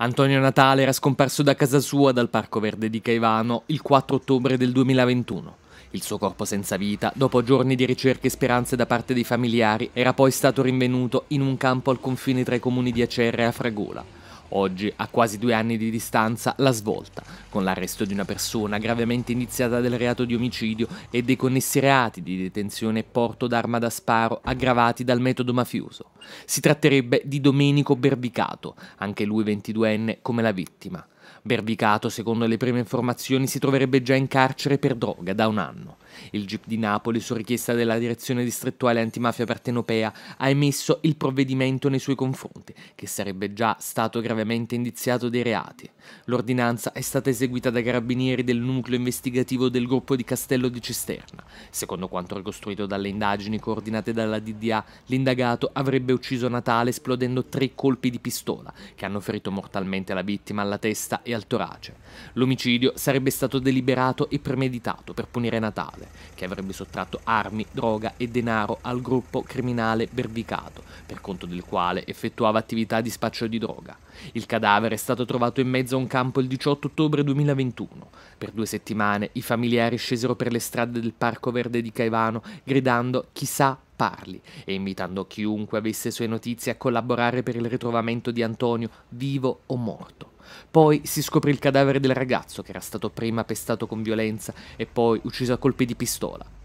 Antonio Natale era scomparso da casa sua dal Parco Verde di Caivano il 4 ottobre del 2021. Il suo corpo senza vita, dopo giorni di ricerche e speranze da parte dei familiari, era poi stato rinvenuto in un campo al confine tra i comuni di Acerra e Afragola. Oggi, a quasi due anni di distanza, la svolta, con l'arresto di una persona gravemente iniziata del reato di omicidio e dei connessi reati di detenzione e porto d'arma da sparo aggravati dal metodo mafioso. Si tratterebbe di Domenico Berbicato, anche lui 22enne come la vittima. Berbicato, secondo le prime informazioni, si troverebbe già in carcere per droga da un anno. Il GIP di Napoli, su richiesta della direzione distrettuale antimafia partenopea, ha emesso il provvedimento nei suoi confronti, che sarebbe già stato gravemente indiziato dei reati. L'ordinanza è stata eseguita dai carabinieri del nucleo investigativo del gruppo di Castello di Cisterna. Secondo quanto ricostruito dalle indagini coordinate dalla DDA, l'indagato avrebbe ucciso Natale esplodendo tre colpi di pistola, che hanno ferito mortalmente la vittima alla testa testa e al torace. L'omicidio sarebbe stato deliberato e premeditato per punire Natale, che avrebbe sottratto armi, droga e denaro al gruppo criminale Berbicato, per conto del quale effettuava attività di spaccio di droga. Il cadavere è stato trovato in mezzo a un campo il 18 ottobre 2021. Per due settimane i familiari scesero per le strade del Parco Verde di Caivano gridando chissà parli e invitando chiunque avesse sue notizie a collaborare per il ritrovamento di Antonio, vivo o morto. Poi si scoprì il cadavere del ragazzo che era stato prima pestato con violenza e poi ucciso a colpi di pistola.